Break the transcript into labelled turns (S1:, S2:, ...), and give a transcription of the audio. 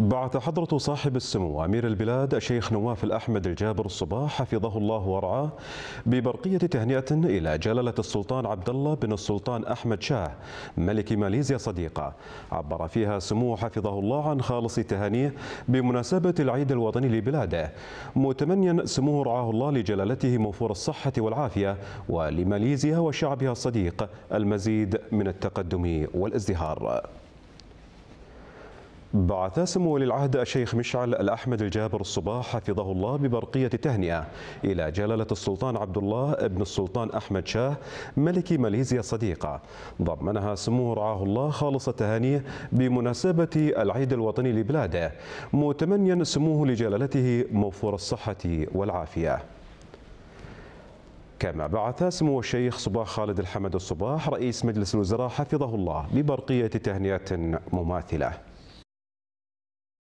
S1: بعث حضرة صاحب السمو أمير البلاد الشيخ نواف الأحمد الجابر الصباح حفظه الله ورعاه ببرقية تهنئة إلى جلالة السلطان عبد الله بن السلطان أحمد شاه ملك ماليزيا صديقة عبر فيها سمو حفظه الله عن خالص تهانيه بمناسبة العيد الوطني لبلاده متمنيا سموه رعاه الله لجلالته موفور الصحة والعافية ولماليزيا وشعبها الصديق المزيد من التقدم والازدهار بعث سمو ولي العهد الشيخ مشعل الأحمد الجابر الصباح حفظه الله ببرقية تهنئة إلى جلالة السلطان عبد الله بن السلطان أحمد شاه ملك ماليزيا الصديقة ضمنها سمو رعاه الله خالص التهاني بمناسبة العيد الوطني لبلاده متمنيا سموه لجلالته موفور الصحة والعافية كما بعث سمو الشيخ صباح خالد الحمد الصباح رئيس مجلس الوزراء حفظه الله ببرقية تهنئة مماثلة